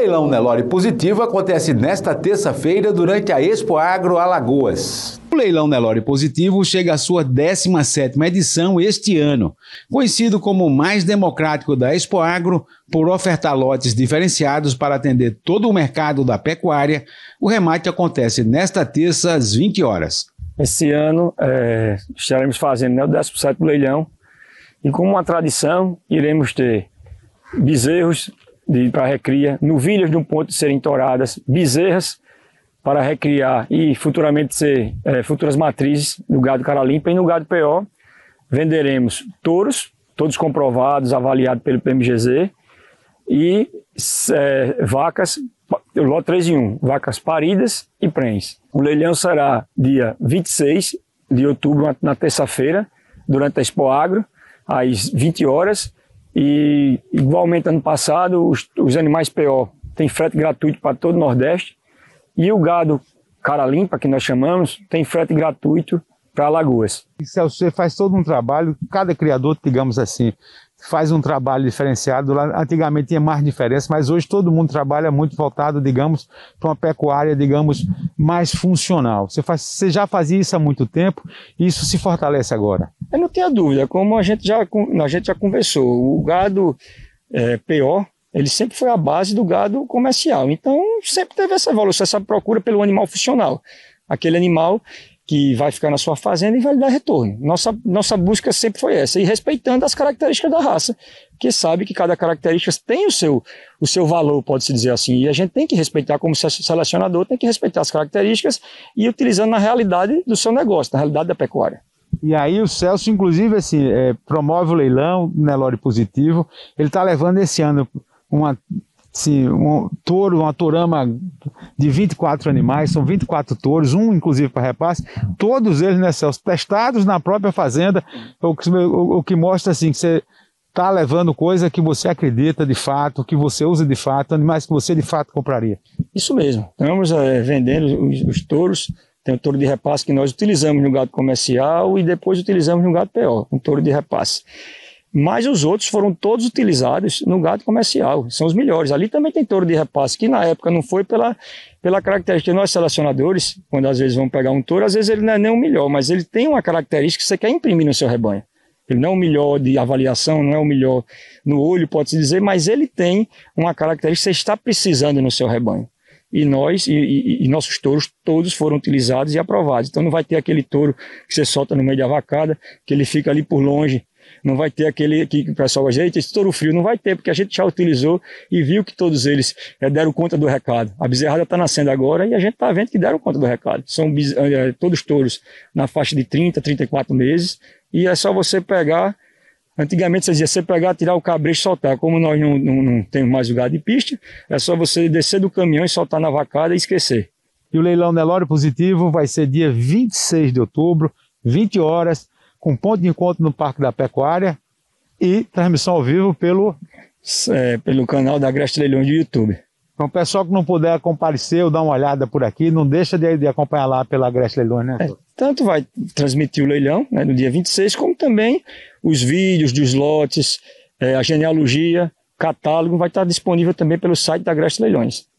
Leilão Nelore né, Positivo acontece nesta terça-feira durante a Expo Agro Alagoas. O Leilão Nelore né, Positivo chega à sua 17ª edição este ano, conhecido como o mais democrático da Expo Agro por ofertar lotes diferenciados para atender todo o mercado da pecuária. O remate acontece nesta terça às 20 horas. Este ano é, estaremos fazendo né, o 17º leilão e como uma tradição iremos ter bezerros de, para recria, novilhas de um ponto de serem toradas, bezerras para recriar e futuramente ser é, futuras matrizes do gado cara limpa e no gado PO venderemos touros, todos comprovados, avaliados pelo PMGZ e é, vacas, ló 3 em 1, vacas paridas e prens. O leilão será dia 26 de outubro, na terça-feira, durante a Expo Agro, às 20 horas, e, igualmente, ano passado, os, os animais PO têm frete gratuito para todo o Nordeste. E o gado cara limpa, que nós chamamos, tem frete gratuito para Alagoas. E Celso, você faz todo um trabalho, cada criador, digamos assim, faz um trabalho diferenciado. Antigamente tinha mais diferença, mas hoje todo mundo trabalha muito voltado, digamos, para uma pecuária, digamos, mais funcional. Você, faz, você já fazia isso há muito tempo e isso se fortalece agora. Eu não tenho dúvida, como a gente já, a gente já conversou, o gado é, PO, ele sempre foi a base do gado comercial. Então, sempre teve essa evolução, essa procura pelo animal funcional. Aquele animal que vai ficar na sua fazenda e vai lhe dar retorno. Nossa, nossa busca sempre foi essa, e respeitando as características da raça, que sabe que cada característica tem o seu, o seu valor, pode-se dizer assim, e a gente tem que respeitar, como selecionador, tem que respeitar as características e utilizando na realidade do seu negócio, na realidade da pecuária. E aí o Celso, inclusive, assim, é, promove o leilão Nelore né, Positivo. Ele está levando esse ano uma, assim, um touro, uma torama de 24 animais, são 24 touros, um inclusive para repasse, todos eles, né, Celso, testados na própria fazenda, o que, o, o que mostra assim que você está levando coisa que você acredita de fato, que você usa de fato, animais que você de fato compraria. Isso mesmo. Estamos é, vendendo os, os touros tem o touro de repasse que nós utilizamos no gado comercial e depois utilizamos no gado PO, um touro de repasse. Mas os outros foram todos utilizados no gado comercial, são os melhores. Ali também tem touro de repasse, que na época não foi pela, pela característica. Nós selecionadores, quando às vezes vão pegar um touro, às vezes ele não é nem o melhor, mas ele tem uma característica que você quer imprimir no seu rebanho. Ele não é o melhor de avaliação, não é o melhor no olho, pode-se dizer, mas ele tem uma característica que você está precisando no seu rebanho e nós e, e, e, nossos touros todos foram utilizados e aprovados. Então não vai ter aquele touro que você solta no meio da vacada, que ele fica ali por longe. Não vai ter aquele que o pessoal dizer, esse touro frio, não vai ter, porque a gente já utilizou e viu que todos eles é, deram conta do recado. A bezerrada está nascendo agora e a gente está vendo que deram conta do recado. São é, todos touros na faixa de 30, 34 meses, e é só você pegar Antigamente você dizia, você pegar, tirar o cabresto e soltar. Como nós não, não, não temos mais lugar de pista, é só você descer do caminhão e soltar na vacada e esquecer. E o leilão Nelório Positivo vai ser dia 26 de outubro, 20 horas, com ponto de encontro no Parque da Pecuária e transmissão ao vivo pelo... É, pelo canal da Agreste Leilões do YouTube. Então, o pessoal que não puder comparecer ou dar uma olhada por aqui, não deixa de, de acompanhar lá pela Grécia Leilões, né? É, tanto vai transmitir o leilão, né, no dia 26, como também os vídeos dos lotes, é, a genealogia, catálogo, vai estar disponível também pelo site da Grécia Leilões.